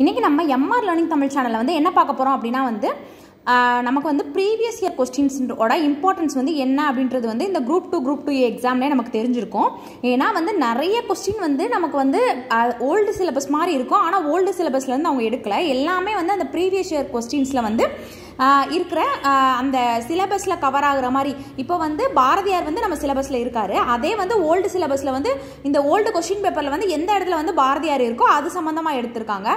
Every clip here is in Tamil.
இன்றைக்கி நம்ம எம்ஆர் லேர்னிங் தமிழ் சேனலில் வந்து என்ன பார்க்க போகிறோம் அப்படின்னா வந்து நமக்கு வந்து ப்ரீவியஸ் இயர் கொஸ்டின்ஸோட இம்பார்ட்டன்ஸ் வந்து என்ன அப்படின்றது வந்து இந்த குரூப் டூ குரூப் டூ எக்ஸாம்லேயே நமக்கு தெரிஞ்சிருக்கும் ஏன்னா வந்து நிறைய கொஸ்டின் வந்து நமக்கு வந்து ஓல்டு சிலபஸ் மாதிரி இருக்கும் ஆனால் ஓல்டு வந்து அவங்க எடுக்கல எல்லாமே வந்து அந்த ப்ரீவியஸ் இயர் கொஸ்டின்ஸில் வந்து இருக்கிற அந்த சிலபஸில் கவர் ஆகிற மாதிரி இப்போ வந்து பாரதியார் வந்து நம்ம சிலபஸில் இருக்கார் அதே வந்து ஓல்டு சிலபஸில் வந்து இந்த ஓல்டு கொஸ்டின் பேப்பரில் வந்து எந்த இடத்துல வந்து பாரதியார் இருக்கோ அது சம்மந்தமாக எடுத்திருக்காங்க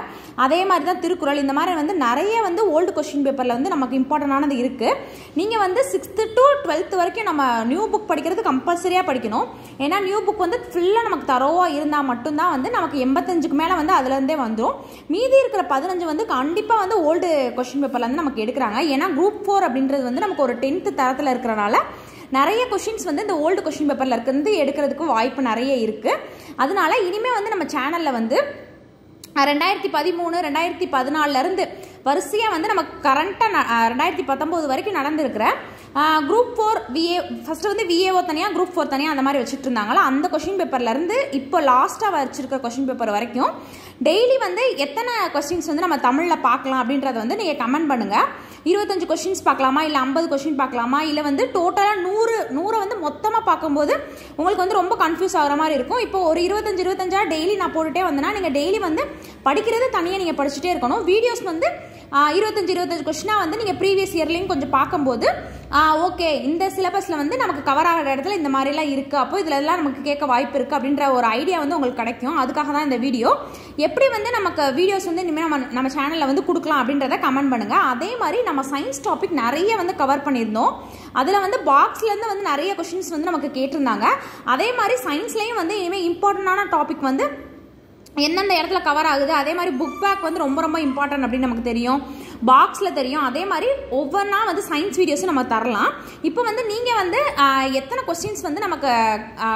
அதே மாதிரி தான் திருக்குறள் இந்த மாதிரி வந்து நிறைய வந்து ஓல்டு கொஸ்டின் பேப்பரில் வந்து நமக்கு இம்பார்ட்டண்டானது இருக்குது நீங்கள் வந்து சிக்ஸ்த்து டு டுவெல்த் வரைக்கும் நம்ம நியூ புக் படிக்கிறது கம்பல்சரியாக படிக்கணும் ஏன்னா நியூ புக் வந்து ஃபுல்லாக நமக்கு தரவாக இருந்தால் மட்டும்தான் வந்து நமக்கு எண்பத்தஞ்சுக்கு மேலே வந்து அதுலேருந்தே வந்துடும் மீதி இருக்கிற பதினஞ்சு வந்து கண்டிப்பாக வந்து ஓல்டு கொஷின் பேப்பர்லேருந்து நமக்கு எடுக்கிறாங்க ஏன்னா குரூப் ஃபோர் அப்படின்றது வந்து நமக்கு ஒரு டென்த்து தரத்தில் இருக்கிறனால நிறைய கொஷின்ஸ் வந்து இந்த ஓல்டு கொஷின் பேப்பரில் இருக்கிறது எடுக்கிறதுக்கு வாய்ப்பு நிறைய இருக்குது அதனால இனிமேல் வந்து நம்ம சேனலில் வந்து ரெண்டாயிரத்தி பதிமூணு ரெண்டாயிரத்தி பதினாலருந்து வரிசையாக வந்து நம்ம கரண்ட்டாக ரெண்டாயிரத்தி பத்தொம்போது வரைக்கும் நடந்திருக்கிற குரூப் ஃபோர் விஏ ஃபஸ்ட்டு வந்து விஏஓ தனியாக குரூப் ஃபோர் தனியாக அந்த மாதிரி வச்சுட்டு இருந்தாங்களா அந்த கொஷின் பேப்பர்லேருந்து இப்போ லாஸ்ட்டாக வச்சிருக்க கொஷின் பேப்பர் வரைக்கும் டெய்லி வந்து எத்தனை கொஸ்டின்ஸ் வந்து நம்ம தமிழில் பார்க்கலாம் அப்படின்றத வந்து நீங்கள் கமெண்ட் பண்ணுங்கள் இருபத்தஞ்சு கொஷின்ஸ் பார்க்கலாமா இல்லை ஐம்பது கொஷின் பார்க்கலாமா இல்லை வந்து டோட்டலாக நூறு நூறை வந்து மொத்தமாக பார்க்கும்போது உங்களுக்கு வந்து ரொம்ப கன்ஃபியூஸ் ஆகிற மாதிரி இருக்கும் இப்போ ஒரு இருபத்தஞ்சு இருபத்தஞ்சா டெய்லி நான் போட்டுகிட்டே வந்தேன்னா நீங்கள் டெய்லி வந்து படிக்கிறது தனியாக நீங்கள் படிச்சுட்டே இருக்கணும் வீடியோஸ் வந்து இருபத்தஞ்சி இருபத்தஞ்சு கொஷினாக வந்து நீங்கள் ப்ரீவியஸ் இயர்லேயும் கொஞ்சம் பார்க்கும்போது ஓகே இந்த சிலபஸில் வந்து நமக்கு கவர் ஆகிற இடத்துல இந்த மாதிரிலாம் இருக்குது அப்போ இதில் எல்லாம் நமக்கு கேட்க வாய்ப்பு இருக்குது அப்படின்ற ஒரு ஐடியா வந்து உங்களுக்கு கிடைக்கும் அதுக்காக தான் இந்த வீடியோ எப்படி வந்து நமக்கு வீடியோஸ் வந்து இனிமேல் நம்ம நம்ம சேனலில் வந்து கொடுக்கலாம் அப்படின்றத கமெண்ட் பண்ணுங்கள் அதே மாதிரி நம்ம சயின்ஸ் டாபிக் நிறைய வந்து கவர் பண்ணியிருந்தோம் அதில் வந்து பாக்ஸ்லேருந்து வந்து நிறைய கொஷின்ஸ் வந்து நமக்கு கேட்டிருந்தாங்க அதே மாதிரி சயின்ஸ்லேயும் வந்து இனிமேல் இம்பார்ட்டண்டான டாபிக் வந்து எந்தெந்த இடத்துல கவர் ஆகுது அதே மாதிரி புக் பேக் வந்து ரொம்ப ரொம்ப இம்பார்ட்டன்ட் அப்படின்னு நமக்கு தெரியும் பாக்ஸில் தெரியும் அதே மாதிரி ஒவ்வொன்றா வந்து சயின்ஸ் வீடியோஸும் நம்ம தரலாம் இப்போ வந்து நீங்கள் வந்து எத்தனை கொஸ்டின்ஸ் வந்து நமக்கு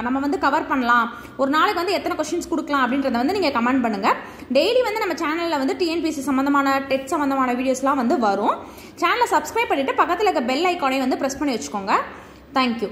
நம்ம வந்து கவர் பண்ணலாம் ஒரு நாளைக்கு வந்து எத்தனை கொஸ்டின்ஸ் கொடுக்கலாம் அப்படின்றத வந்து நீங்கள் கமெண்ட் பண்ணுங்கள் டெய்லி வந்து நம்ம சேனலில் வந்து டிஎன்பிசி சம்மந்தமான டெட் சம்மந்தமான வீடியோஸ்லாம் வந்து வரும் சேனலை சப்ஸ்கிரைப் பண்ணிவிட்டு பக்கத்தில் இருக்க பெல் ஐக்கானே வந்து ப்ரெஸ் பண்ணி வச்சுக்கோங்க தேங்க்யூ